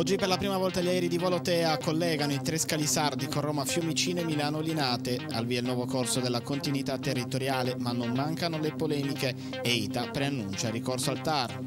Oggi per la prima volta gli aerei di Volotea collegano i tre scali sardi con Roma Fiumicino e Milano Linate. Al via il nuovo corso della continuità territoriale, ma non mancano le polemiche e ITA preannuncia il ricorso al TAR.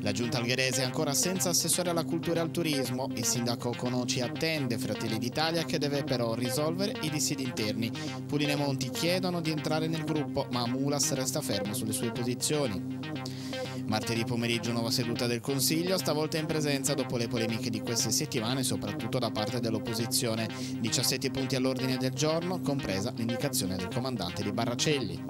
La giunta algherese è ancora senza assessore alla cultura e al turismo. Il sindaco Conoci attende Fratelli d'Italia che deve però risolvere i dissidi interni. Pulina Monti chiedono di entrare nel gruppo, ma Mulas resta fermo sulle sue posizioni. Martedì pomeriggio nuova seduta del Consiglio, stavolta in presenza dopo le polemiche di queste settimane, soprattutto da parte dell'opposizione. 17 punti all'ordine del giorno, compresa l'indicazione del comandante di Barracelli.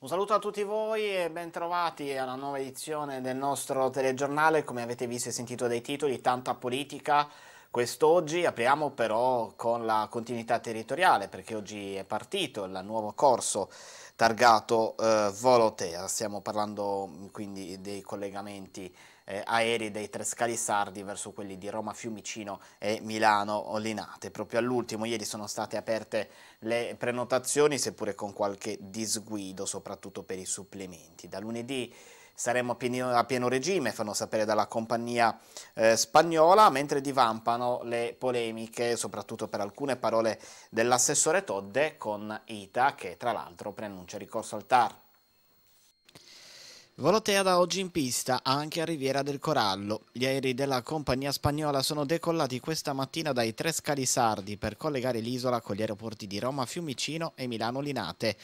Un saluto a tutti voi e bentrovati alla nuova edizione del nostro telegiornale. Come avete visto e sentito dai titoli, tanta politica. Quest'oggi apriamo però con la continuità territoriale perché oggi è partito il nuovo corso targato eh, Volotea, stiamo parlando mm, quindi dei collegamenti eh, aerei dei Trescali Sardi verso quelli di Roma, Fiumicino e Milano Olinate. Proprio all'ultimo ieri sono state aperte le prenotazioni seppure con qualche disguido soprattutto per i supplementi. Da lunedì saremo a pieno, a pieno regime, fanno sapere dalla compagnia eh, spagnola, mentre divampano le polemiche, soprattutto per alcune parole dell'assessore Todde con ITA, che tra l'altro preannuncia ricorso al TAR. Volotea da oggi in pista anche a Riviera del Corallo. Gli aerei della compagnia spagnola sono decollati questa mattina dai tre scali sardi per collegare l'isola con gli aeroporti di Roma, Fiumicino e Milano Linate.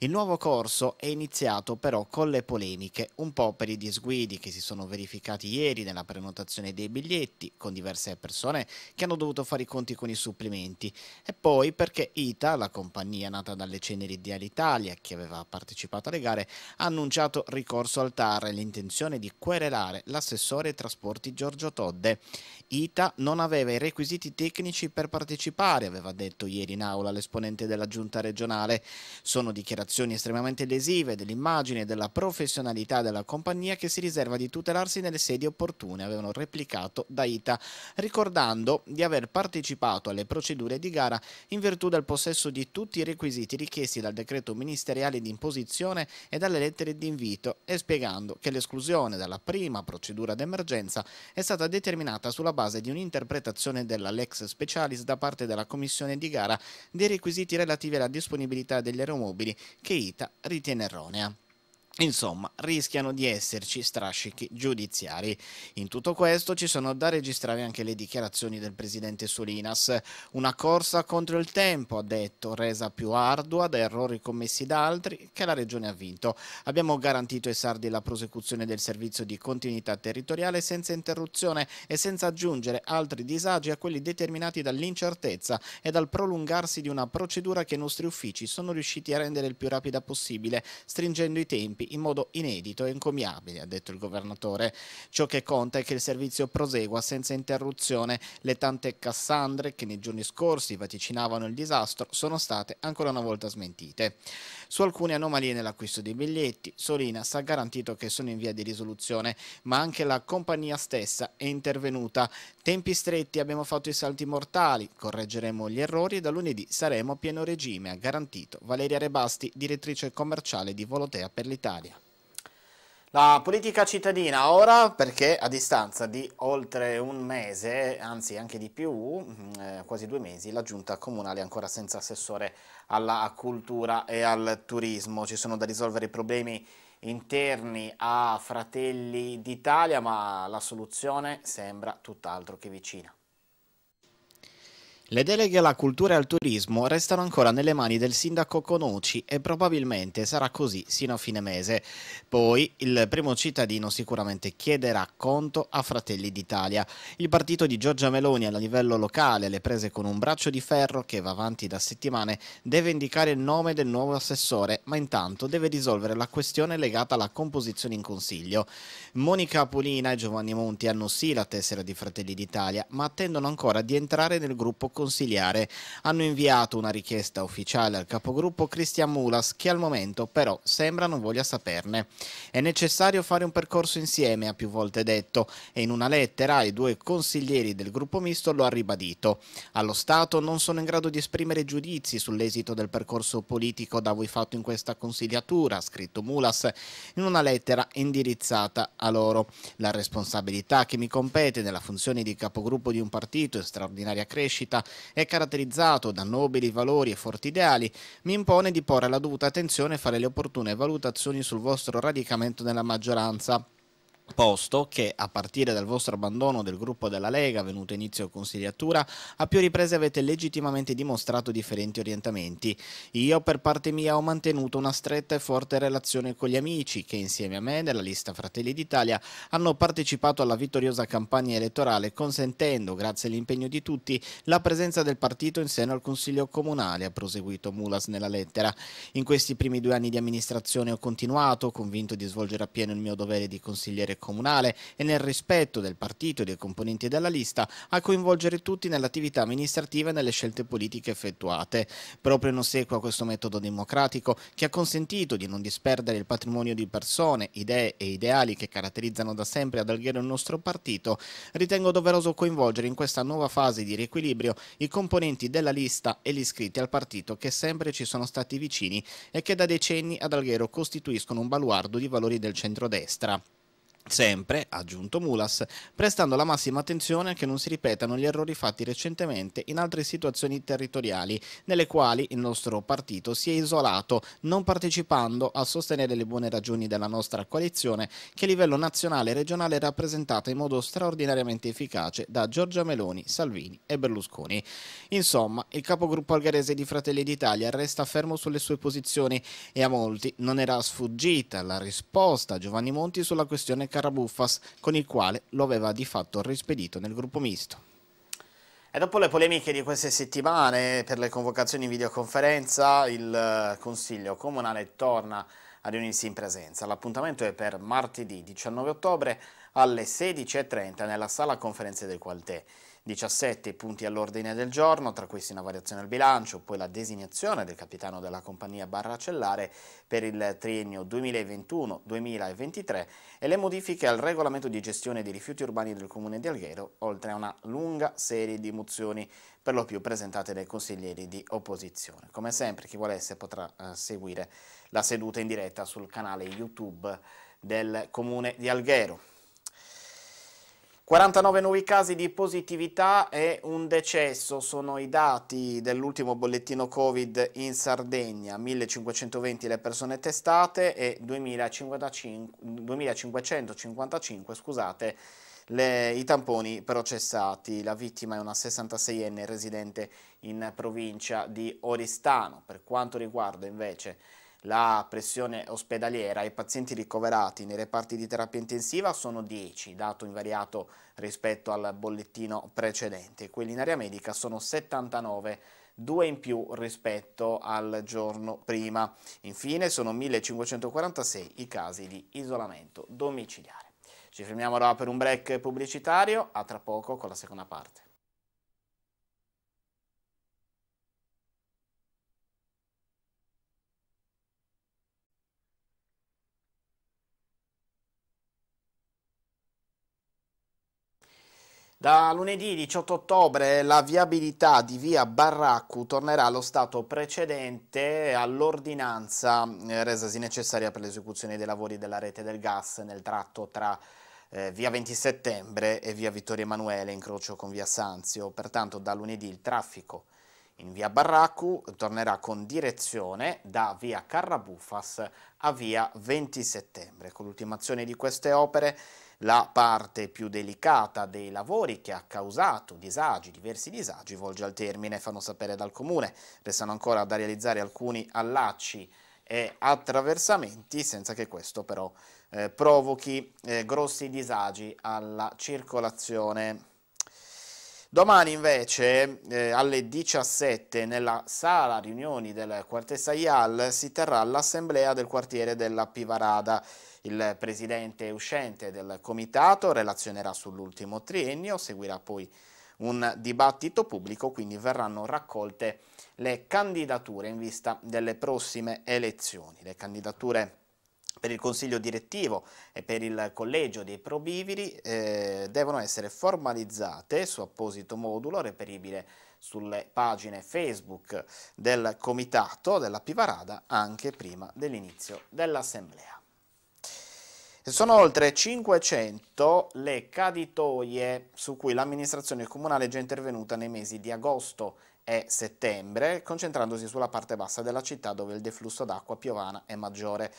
Il nuovo corso è iniziato però con le polemiche, un po' per i disguidi che si sono verificati ieri nella prenotazione dei biglietti, con diverse persone che hanno dovuto fare i conti con i supplementi, e poi perché ITA, la compagnia nata dalle ceneri di Alitalia che aveva partecipato alle gare, ha annunciato ricorso al l'intenzione di querelare l'assessore ai trasporti Giorgio Todde. Ita non aveva i requisiti tecnici per partecipare, aveva detto ieri in aula l'esponente della giunta regionale. Sono dichiarazioni estremamente lesive dell'immagine e della professionalità della compagnia che si riserva di tutelarsi nelle sedi opportune, avevano replicato da Ita, ricordando di aver partecipato alle procedure di gara in virtù del possesso di tutti i requisiti richiesti dal decreto ministeriale di imposizione e dalle lettere di invito e spiegando che l'esclusione dalla prima procedura d'emergenza è stata determinata sulla base di un'interpretazione della Lex Specialis da parte della Commissione di gara dei requisiti relativi alla disponibilità degli aeromobili che ITA ritiene erronea. Insomma, rischiano di esserci strascichi giudiziari. In tutto questo ci sono da registrare anche le dichiarazioni del presidente Solinas. Una corsa contro il tempo, ha detto, resa più ardua da errori commessi da altri, che la Regione ha vinto. Abbiamo garantito ai sardi la prosecuzione del servizio di continuità territoriale senza interruzione e senza aggiungere altri disagi a quelli determinati dall'incertezza e dal prolungarsi di una procedura che i nostri uffici sono riusciti a rendere il più rapida possibile, stringendo i tempi tempi in modo inedito e incomiabile, ha detto il governatore. Ciò che conta è che il servizio prosegua senza interruzione. Le tante Cassandre che nei giorni scorsi vaticinavano il disastro sono state ancora una volta smentite. Su alcune anomalie nell'acquisto dei biglietti, Solinas ha garantito che sono in via di risoluzione, ma anche la compagnia stessa è intervenuta. Tempi stretti abbiamo fatto i salti mortali, correggeremo gli errori e da lunedì saremo a pieno regime, ha garantito Valeria Rebasti, direttrice commerciale di Volotea per l'Italia. Italia. La politica cittadina ora, perché a distanza di oltre un mese, anzi anche di più, mm, eh, quasi due mesi, la giunta comunale è ancora senza assessore alla cultura e al turismo. Ci sono da risolvere i problemi interni a Fratelli d'Italia, ma la soluzione sembra tutt'altro che vicina. Le deleghe alla cultura e al turismo restano ancora nelle mani del sindaco Conucci e probabilmente sarà così sino a fine mese. Poi il primo cittadino sicuramente chiederà conto a Fratelli d'Italia. Il partito di Giorgia Meloni a livello locale, le prese con un braccio di ferro che va avanti da settimane, deve indicare il nome del nuovo assessore, ma intanto deve risolvere la questione legata alla composizione in consiglio. Monica Apolina e Giovanni Monti hanno sì la tessera di Fratelli d'Italia, ma attendono ancora di entrare nel gruppo consiglio consigliare hanno inviato una richiesta ufficiale al capogruppo Cristian Mulas che al momento però sembra non voglia saperne. È necessario fare un percorso insieme, ha più volte detto, e in una lettera ai due consiglieri del gruppo misto lo ha ribadito. Allo Stato non sono in grado di esprimere giudizi sull'esito del percorso politico da voi fatto in questa consigliatura, ha scritto Mulas in una lettera indirizzata a loro. La responsabilità che mi compete nella funzione di capogruppo di un partito in straordinaria crescita è caratterizzato da nobili valori e forti ideali, mi impone di porre la dovuta attenzione e fare le opportune valutazioni sul vostro radicamento nella maggioranza posto che, a partire dal vostro abbandono del gruppo della Lega venuto inizio consigliatura, a più riprese avete legittimamente dimostrato differenti orientamenti. Io per parte mia ho mantenuto una stretta e forte relazione con gli amici che insieme a me nella lista Fratelli d'Italia hanno partecipato alla vittoriosa campagna elettorale consentendo, grazie all'impegno di tutti, la presenza del partito in seno al Consiglio Comunale, ha proseguito Mulas nella lettera. In questi primi due anni di amministrazione ho continuato, convinto di svolgere appieno il mio dovere di consigliere comunale e nel rispetto del partito e dei componenti della lista a coinvolgere tutti nell'attività amministrativa e nelle scelte politiche effettuate. Proprio in ossequio a questo metodo democratico che ha consentito di non disperdere il patrimonio di persone, idee e ideali che caratterizzano da sempre ad Alghero il nostro partito, ritengo doveroso coinvolgere in questa nuova fase di riequilibrio i componenti della lista e gli iscritti al partito che sempre ci sono stati vicini e che da decenni ad Alghero costituiscono un baluardo di valori del centrodestra. Sempre, ha aggiunto Mulas, prestando la massima attenzione a che non si ripetano gli errori fatti recentemente in altre situazioni territoriali, nelle quali il nostro partito si è isolato, non partecipando a sostenere le buone ragioni della nostra coalizione, che a livello nazionale e regionale è rappresentata in modo straordinariamente efficace da Giorgia Meloni, Salvini e Berlusconi. Insomma, il capogruppo algarese di Fratelli d'Italia resta fermo sulle sue posizioni e a molti non era sfuggita la risposta a Giovanni Monti sulla questione Carabuffas, con il quale lo aveva di fatto rispedito nel gruppo misto. E dopo le polemiche di queste settimane per le convocazioni in videoconferenza, il eh, Consiglio Comunale torna a riunirsi in presenza. L'appuntamento è per martedì 19 ottobre alle 16.30 nella sala conferenze del Qualtè. 17 punti all'ordine del giorno, tra questi una variazione al bilancio, poi la designazione del capitano della compagnia barracellare per il triennio 2021-2023 e le modifiche al regolamento di gestione dei rifiuti urbani del Comune di Alghero, oltre a una lunga serie di mozioni per lo più presentate dai consiglieri di opposizione. Come sempre chi volesse potrà eh, seguire la seduta in diretta sul canale YouTube del Comune di Alghero. 49 nuovi casi di positività e un decesso sono i dati dell'ultimo bollettino Covid in Sardegna, 1520 le persone testate e 2555 scusate, le, i tamponi processati. La vittima è una 66enne residente in provincia di Oristano. Per quanto riguarda invece la pressione ospedaliera, i pazienti ricoverati nei reparti di terapia intensiva sono 10, dato invariato rispetto al bollettino precedente. Quelli in area medica sono 79 due in più rispetto al giorno prima. Infine sono 1546 i casi di isolamento domiciliare. Ci fermiamo ora per un break pubblicitario, a tra poco con la seconda parte. Da lunedì 18 ottobre la viabilità di via Barraccu tornerà allo stato precedente all'ordinanza eh, resasi necessaria per l'esecuzione dei lavori della rete del gas nel tratto tra eh, via 20 settembre e via Vittorio Emanuele incrocio con via Sanzio. Pertanto da lunedì il traffico in via Barraccu tornerà con direzione da via Carrabufas a via 20 settembre. Con l'ultimazione di queste opere la parte più delicata dei lavori che ha causato disagi, diversi disagi, volge al termine, fanno sapere dal comune. Restano ancora da realizzare alcuni allacci e attraversamenti senza che questo però eh, provochi eh, grossi disagi alla circolazione. Domani invece eh, alle 17 nella sala riunioni del quartiere Saial si terrà l'assemblea del quartiere della Pivarada. Il presidente uscente del comitato relazionerà sull'ultimo triennio, seguirà poi un dibattito pubblico, quindi verranno raccolte le candidature in vista delle prossime elezioni. Le candidature per il consiglio direttivo e per il collegio dei probiviri eh, devono essere formalizzate su apposito modulo reperibile sulle pagine Facebook del comitato della Pivarada anche prima dell'inizio dell'assemblea. Sono oltre 500 le caditoie su cui l'amministrazione comunale è già intervenuta nei mesi di agosto e settembre, concentrandosi sulla parte bassa della città dove il deflusso d'acqua piovana è maggiore.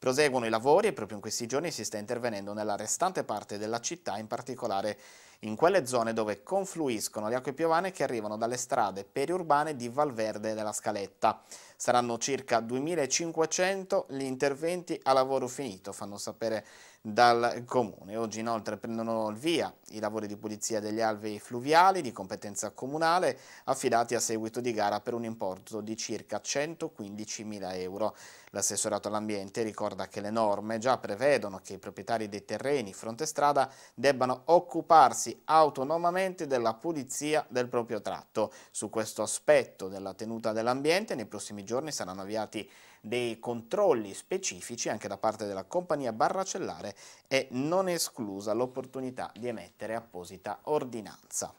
Proseguono i lavori e proprio in questi giorni si sta intervenendo nella restante parte della città, in particolare in quelle zone dove confluiscono le acque piovane che arrivano dalle strade periurbane di Valverde e della Scaletta. Saranno circa 2500 gli interventi a lavoro finito, fanno sapere dal comune. Oggi inoltre prendono il via i lavori di pulizia degli alvei fluviali di competenza comunale affidati a seguito di gara per un importo di circa 115.000 euro. L'assessorato all'ambiente ricorda che le norme già prevedono che i proprietari dei terreni fronte strada debbano occuparsi occuparsi autonomamente della pulizia del proprio tratto. Su questo aspetto della tenuta dell'ambiente nei prossimi giorni saranno avviati dei controlli specifici anche da parte della compagnia barracellare e non esclusa l'opportunità di emettere apposita ordinanza.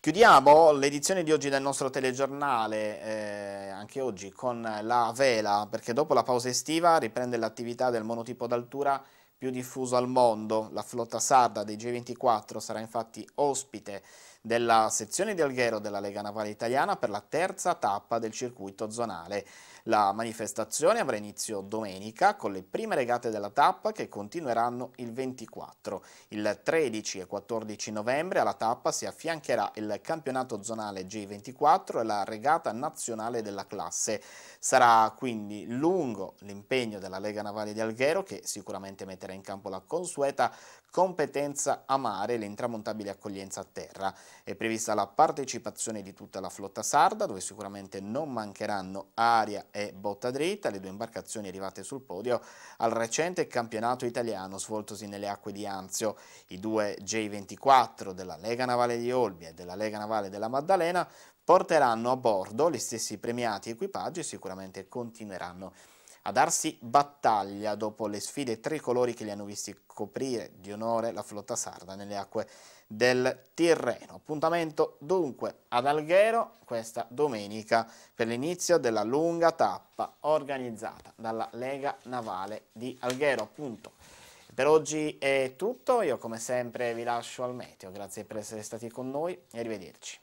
Chiudiamo l'edizione di oggi del nostro telegiornale, eh, anche oggi, con la vela, perché dopo la pausa estiva riprende l'attività del monotipo d'altura più diffuso al mondo. La flotta sarda dei G24 sarà infatti ospite della sezione di Alghero della Lega Navale Italiana per la terza tappa del circuito zonale. La manifestazione avrà inizio domenica con le prime regate della tappa che continueranno il 24. Il 13 e 14 novembre alla tappa si affiancherà il campionato zonale G24 e la regata nazionale della classe. Sarà quindi lungo l'impegno della Lega Navale di Alghero che sicuramente metterà in campo la consueta competenza a mare, l'intramontabile accoglienza a terra. È prevista la partecipazione di tutta la flotta sarda, dove sicuramente non mancheranno aria e botta dritta, le due imbarcazioni arrivate sul podio al recente campionato italiano svoltosi nelle acque di Anzio. I due J24 della Lega Navale di Olbia e della Lega Navale della Maddalena porteranno a bordo gli stessi premiati equipaggi e sicuramente continueranno a a darsi battaglia dopo le sfide tricolori che li hanno visti coprire di onore la flotta sarda nelle acque del Tirreno. Appuntamento dunque ad Alghero questa domenica per l'inizio della lunga tappa organizzata dalla Lega Navale di Alghero. Appunto. Per oggi è tutto, io come sempre vi lascio al meteo, grazie per essere stati con noi e arrivederci.